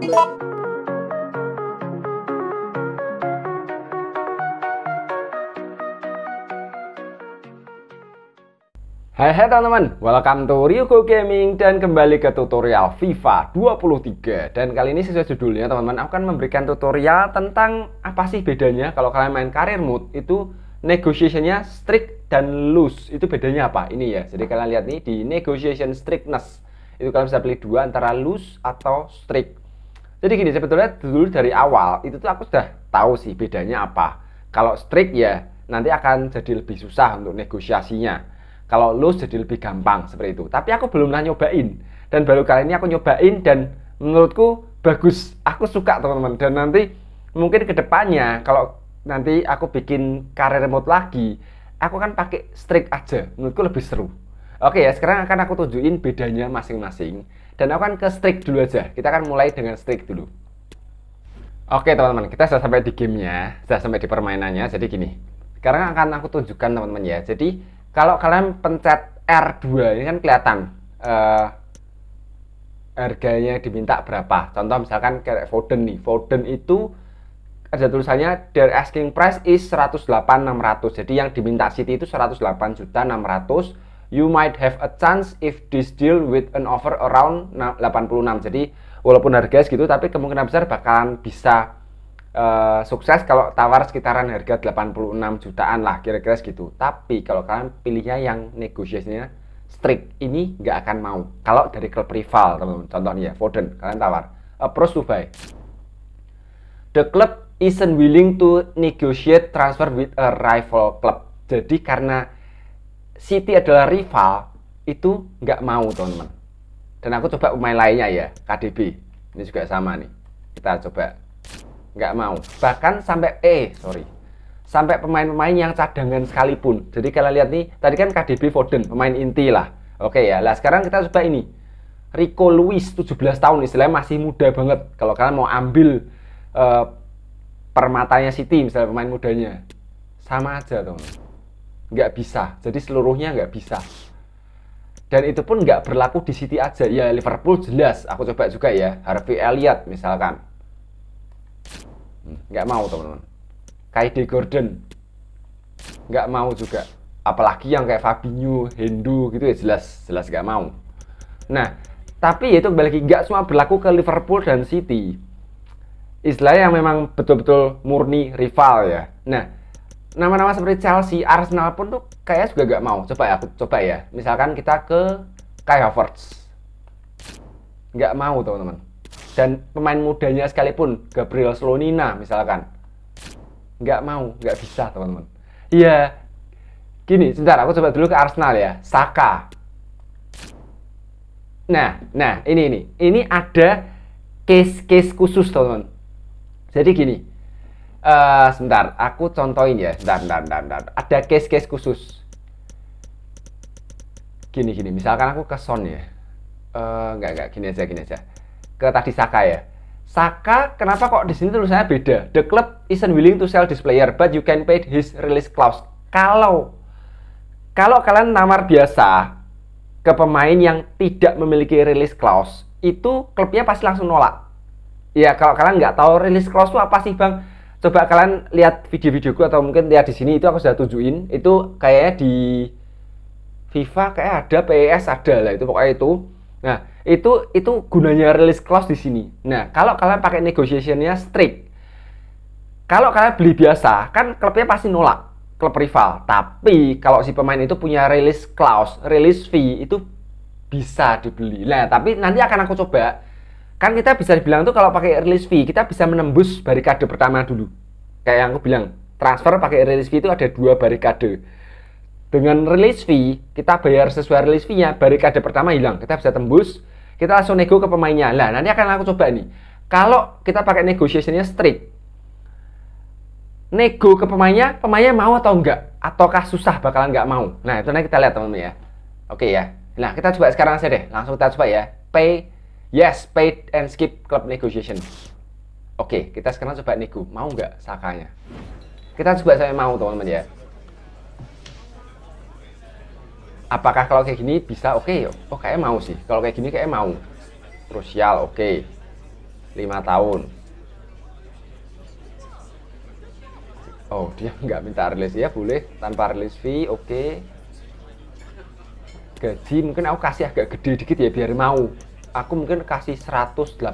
Hai hai teman-teman, welcome to Ryuko Gaming dan kembali ke tutorial FIFA 23 Dan kali ini sesuai judulnya teman-teman, aku akan memberikan tutorial tentang apa sih bedanya kalau kalian main karir mode itu negotiationnya strict dan loose itu bedanya apa? Ini ya, jadi kalian lihat nih di negotiation strictness itu kalian bisa pilih dua antara loose atau strict jadi gini sebetulnya dulu dari awal itu tuh aku sudah tahu sih bedanya apa. Kalau strict ya nanti akan jadi lebih susah untuk negosiasinya. Kalau loose jadi lebih gampang seperti itu. Tapi aku belum pernah nyobain dan baru kali ini aku nyobain dan menurutku bagus. Aku suka teman-teman dan nanti mungkin kedepannya kalau nanti aku bikin karir remote lagi, aku kan pakai strict aja. Menurutku lebih seru. Oke ya, sekarang akan aku tunjukin bedanya masing-masing dan aku akan ke strik dulu aja. Kita akan mulai dengan strik dulu. Oke teman-teman, kita sudah sampai di gamenya, sudah sampai di permainannya. Jadi gini, sekarang akan aku tunjukkan teman-teman ya. Jadi kalau kalian pencet R2 ini kan kelihatan uh, harganya diminta berapa. Contoh misalkan kayak Foden nih, Foden itu ada tulisannya the asking price is 108.600. Jadi yang diminta City itu 108.600 you might have a chance if this deal with an offer around 86. Jadi walaupun harga segitu tapi kemungkinan besar bakalan bisa uh, sukses kalau tawar sekitaran harga 86 jutaan lah kira-kira segitu. Tapi kalau kalian pilihnya yang negosiasinya strict ini nggak akan mau. Kalau dari klub rival teman-teman contohnya ya Foden kalian tawar approach to buy. The club isn't willing to negotiate transfer with a rival club. Jadi karena City adalah rival itu nggak mau teman-teman dan aku coba pemain lainnya ya KDB ini juga sama nih kita coba nggak mau bahkan sampai eh sorry sampai pemain-pemain yang cadangan sekalipun jadi kalian lihat nih tadi kan KDB Foden pemain inti lah oke ya lah sekarang kita coba ini Rico Lewis 17 tahun istilahnya masih muda banget kalau kalian mau ambil uh, permatanya City misalnya pemain mudanya sama aja teman-teman nggak bisa. Jadi seluruhnya nggak bisa. Dan itu pun nggak berlaku di City aja. Ya Liverpool jelas. Aku coba juga ya. Harvey Elliott misalkan. Nggak mau teman-teman. Kaide Gordon. Nggak mau juga. Apalagi yang kayak Fabinho, Hindu gitu ya jelas. Jelas nggak mau. Nah, tapi ya itu kembali lagi nggak semua berlaku ke Liverpool dan City. Istilah yang memang betul-betul murni rival ya. Nah, nama-nama seperti Chelsea, Arsenal pun tuh kayaknya juga gak mau. Coba ya, aku coba ya. Misalkan kita ke Kai Havertz. Gak mau teman-teman. Dan pemain mudanya sekalipun, Gabriel Slonina misalkan. Gak mau, gak bisa teman-teman. Iya. Gini, sebentar aku coba dulu ke Arsenal ya. Saka. Nah, nah ini ini. Ini ada case-case khusus teman-teman. Jadi gini, uh, sebentar, aku contohin ya. dan dan dan dan Ada case-case khusus. Gini, gini. Misalkan aku ke Son ya. Uh, eh, nggak Gini aja, gini aja. Ke tadi Saka ya. Saka, kenapa kok di sini tulisannya beda? The club isn't willing to sell this player, but you can pay his release clause. Kalau kalau kalian namar biasa ke pemain yang tidak memiliki release clause, itu klubnya pasti langsung nolak. Ya kalau kalian nggak tahu release clause itu apa sih bang? coba kalian lihat video-videoku atau mungkin lihat di sini itu aku sudah tunjukin itu kayaknya di FIFA kayak ada PS ada lah itu pokoknya itu nah itu itu gunanya release clause di sini nah kalau kalian pakai negotiationnya strict kalau kalian beli biasa kan klubnya pasti nolak klub rival tapi kalau si pemain itu punya release clause release fee itu bisa dibeli. Nah, tapi nanti akan aku coba kan kita bisa dibilang tuh kalau pakai release fee kita bisa menembus barikade pertama dulu kayak yang aku bilang transfer pakai release fee itu ada dua barikade dengan release fee kita bayar sesuai release fee nya barikade pertama hilang kita bisa tembus kita langsung nego ke pemainnya lah nanti akan aku coba nih kalau kita pakai negotiationnya strict nego ke pemainnya pemainnya mau atau enggak ataukah susah bakalan enggak mau nah itu nanti kita lihat teman-teman ya oke ya nah kita coba sekarang saja deh langsung kita coba ya pay Yes, paid and skip club negotiation. Oke, okay, kita sekarang coba nego. Mau nggak Sakanya? Kita coba saya mau, teman-teman ya. Apakah kalau kayak gini bisa? Oke, okay. oh kayaknya mau sih. Kalau kayak gini kayaknya mau. Krusial, oke. Okay. 5 tahun. Oh, dia nggak minta rilis ya, boleh tanpa rilis fee, oke. Okay. Gaji mungkin aku kasih agak gede dikit ya biar mau aku mungkin kasih 180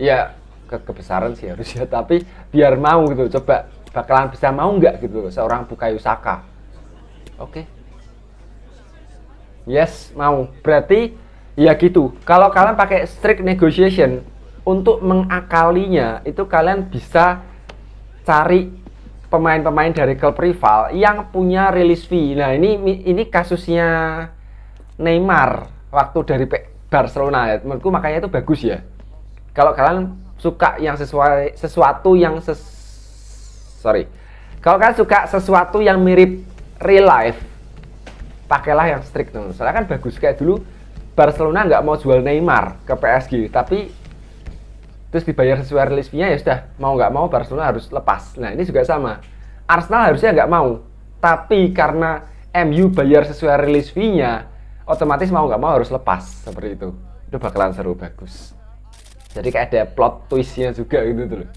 ya ke kebesaran sih harusnya tapi biar mau gitu coba bakalan bisa mau nggak gitu loh seorang Bukayo Saka oke okay. yes mau berarti ya gitu kalau kalian pakai strict negotiation untuk mengakalinya itu kalian bisa cari pemain-pemain dari klub rival yang punya release fee nah ini ini kasusnya Neymar waktu dari Barcelona ya. Menurutku makanya itu bagus ya. Kalau kalian suka yang sesuai sesuatu yang ses, sorry. Kalau kalian suka sesuatu yang mirip real life, pakailah yang strict teman. Soalnya kan bagus kayak dulu Barcelona nggak mau jual Neymar ke PSG, tapi terus dibayar sesuai rilis fee-nya ya sudah mau nggak mau Barcelona harus lepas. Nah ini juga sama. Arsenal harusnya nggak mau, tapi karena MU bayar sesuai rilis fee-nya, otomatis mau nggak mau harus lepas seperti itu itu bakalan seru bagus jadi kayak ada plot twistnya juga gitu tuh loh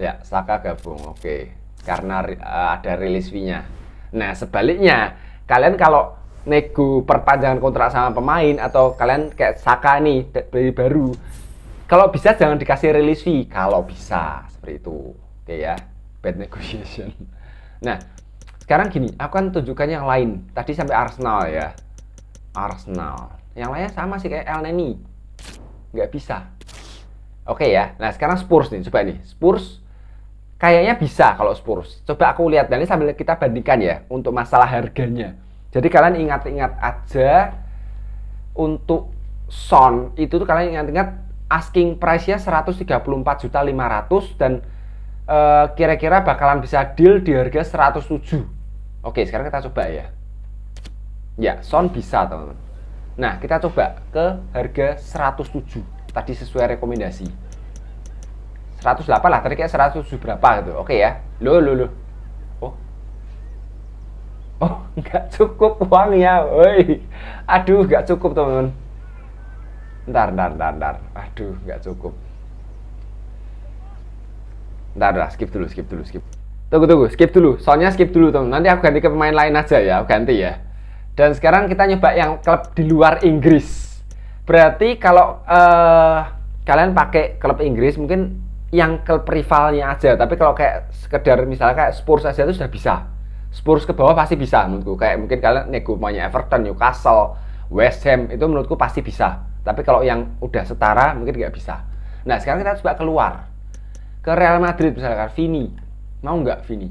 ya Saka gabung oke okay. karena uh, ada rilis fee-nya nah sebaliknya kalian kalau nego perpanjangan kontrak sama pemain atau kalian kayak Saka nih beli baru kalau bisa jangan dikasih rilis fee kalau bisa seperti itu oke okay, ya bad negotiation nah sekarang gini aku kan tunjukkan yang lain tadi sampai Arsenal ya Arsenal. Yang lainnya sama sih kayak El Neni. Nggak bisa. Oke okay ya. Nah, sekarang Spurs nih. Coba nih. Spurs kayaknya bisa kalau Spurs. Coba aku lihat dan ini sambil kita bandingkan ya untuk masalah harganya. Jadi kalian ingat-ingat aja untuk Son itu tuh kalian ingat-ingat asking price-nya 134.500 dan eh, kira-kira uh, kira -kira bakalan bisa deal di harga 107. Oke, sekarang kita coba ya. Ya, sound bisa teman-teman. Nah, kita coba ke harga 107. Tadi sesuai rekomendasi. 108 lah, tadi kayak 107 berapa gitu. Oke ya. Loh, loh, loh. Oh. Oh, nggak cukup uangnya. Woi. Aduh, nggak cukup, teman-teman. Ntar, ntar, ntar, ntar. Aduh, nggak cukup. Ntar lah, skip dulu, skip dulu, skip. Tunggu, tunggu, skip dulu. Soalnya skip dulu, teman teman. Nanti aku ganti ke pemain lain aja ya, aku ganti ya. Dan sekarang kita nyoba yang klub di luar Inggris. Berarti kalau uh, kalian pakai klub Inggris mungkin yang klub rivalnya aja, tapi kalau kayak sekedar misalnya kayak Spurs aja itu sudah bisa. Spurs ke bawah pasti bisa menurutku. Kayak mungkin kalian nego maunya Everton, Newcastle, West Ham itu menurutku pasti bisa. Tapi kalau yang udah setara mungkin nggak bisa. Nah sekarang kita coba keluar ke Real Madrid misalkan Vini mau nggak Vini?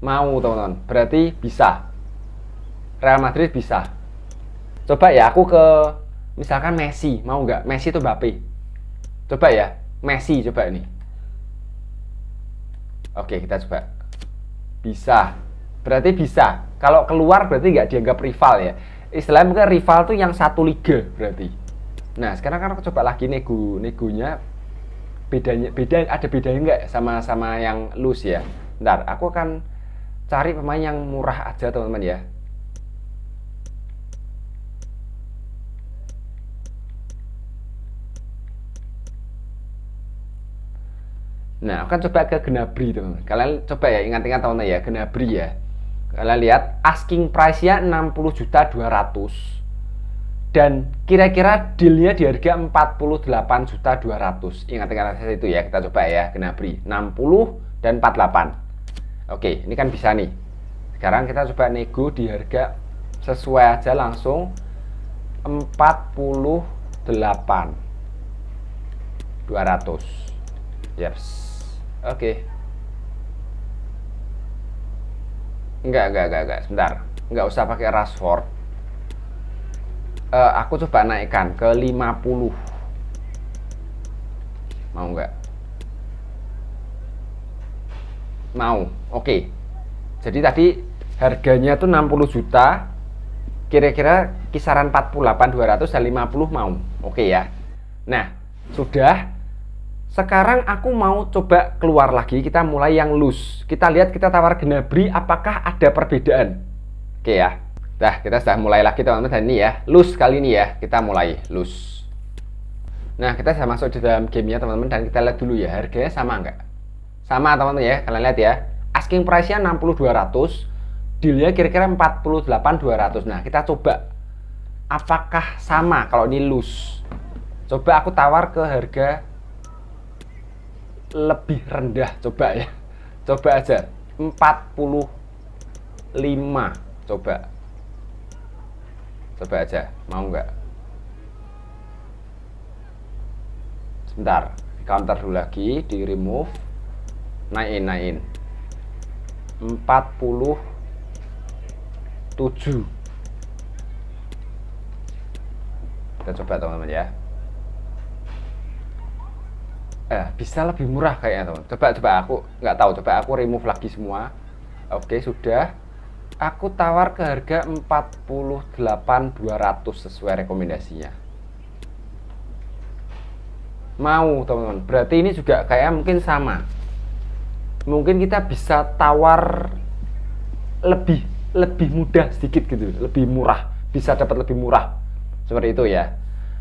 Mau teman-teman. Berarti bisa Real Madrid bisa. Coba ya aku ke misalkan Messi, mau nggak? Messi itu Mbappe? Coba ya, Messi coba ini. Oke, kita coba. Bisa. Berarti bisa. Kalau keluar berarti nggak dianggap rival ya. Istilahnya mungkin rival tuh yang satu liga berarti. Nah, sekarang kan aku coba lagi nego negonya bedanya beda ada bedanya nggak sama sama yang loose ya. Ntar aku akan cari pemain yang murah aja teman-teman ya. Nah, akan coba ke Gnabry teman-teman. Kalian coba ya ingat-ingat tahunnya ya, Gnabry ya. Kalian lihat asking price-nya 60 juta 200 dan kira-kira dealnya di harga 48 juta 200. Ingat-ingat saya itu ya, kita coba ya Gnabry 60 dan 48. Oke, ini kan bisa nih. Sekarang kita coba nego di harga sesuai aja langsung 48 200 yes Oke. Enggak, enggak, enggak, enggak. Sebentar. Enggak usah pakai Rashford. Uh, aku coba naikkan ke 50. Mau enggak? Mau. Oke. Jadi tadi harganya tuh 60 juta. Kira-kira kisaran 48 200 dan 50 mau. Oke ya. Nah, sudah sekarang aku mau coba keluar lagi, kita mulai yang loose. Kita lihat kita tawar genabri apakah ada perbedaan. Oke ya. Nah, kita sudah mulai lagi teman-teman dan ini ya, loose kali ini ya. Kita mulai loose. Nah, kita sudah masuk di dalam gamenya teman-teman dan kita lihat dulu ya harganya sama nggak? Sama teman-teman ya, kalian lihat ya. Asking price-nya 6200 deal kira-kira 48200. Nah, kita coba apakah sama kalau ini loose. Coba aku tawar ke harga lebih rendah coba ya coba aja 45 coba coba aja mau nggak sebentar di counter dulu lagi di remove naikin naikin 47 kita coba teman-teman ya eh, bisa lebih murah kayaknya teman coba coba aku nggak tahu coba aku remove lagi semua oke sudah aku tawar ke harga 48.200 sesuai rekomendasinya mau teman-teman berarti ini juga kayak mungkin sama mungkin kita bisa tawar lebih lebih mudah sedikit gitu lebih murah bisa dapat lebih murah seperti itu ya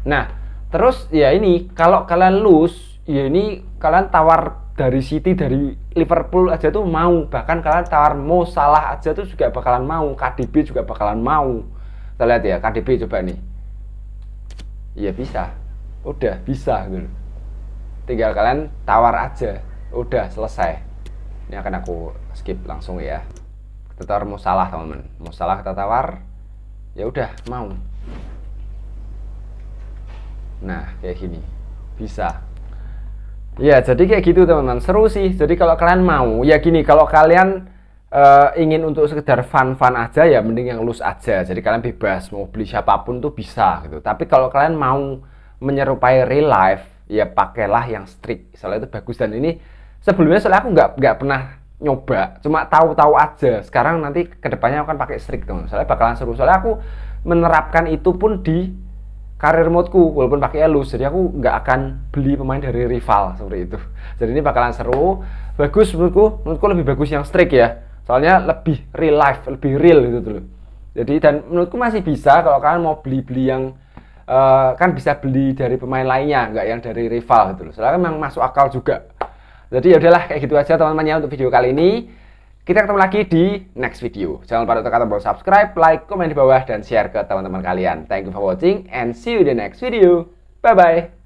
nah terus ya ini kalau kalian lose ya ini kalian tawar dari City dari Liverpool aja tuh mau bahkan kalian tawar mau salah aja tuh juga bakalan mau KDB juga bakalan mau kita lihat ya KDB coba nih Iya bisa udah bisa gitu tinggal kalian tawar aja udah selesai ini akan aku skip langsung ya kita tawar mau salah teman-teman mau salah kita tawar ya udah mau nah kayak gini bisa Ya, jadi kayak gitu teman-teman. Seru sih. Jadi kalau kalian mau, ya gini, kalau kalian uh, ingin untuk sekedar fun-fun aja ya mending yang loose aja. Jadi kalian bebas mau beli siapapun tuh bisa gitu. Tapi kalau kalian mau menyerupai real life, ya pakailah yang strict. Soalnya itu bagus dan ini sebelumnya soalnya aku nggak nggak pernah nyoba, cuma tahu-tahu aja. Sekarang nanti kedepannya aku akan pakai strict teman teman. Soalnya bakalan seru. Soalnya aku menerapkan itu pun di karir modku walaupun pakai elus jadi aku nggak akan beli pemain dari rival seperti itu jadi ini bakalan seru bagus menurutku menurutku lebih bagus yang strike ya soalnya lebih real life lebih real gitu tuh jadi dan menurutku masih bisa kalau kalian mau beli-beli yang uh, kan bisa beli dari pemain lainnya nggak yang dari rival gitu loh soalnya kan memang masuk akal juga jadi yaudahlah kayak gitu aja teman-teman ya untuk video kali ini kita ketemu lagi di next video. Jangan lupa untuk tekan tombol subscribe, like, komen di bawah, dan share ke teman-teman kalian. Thank you for watching and see you in the next video. Bye-bye.